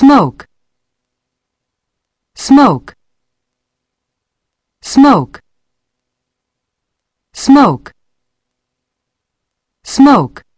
smoke, smoke, smoke, smoke, smoke.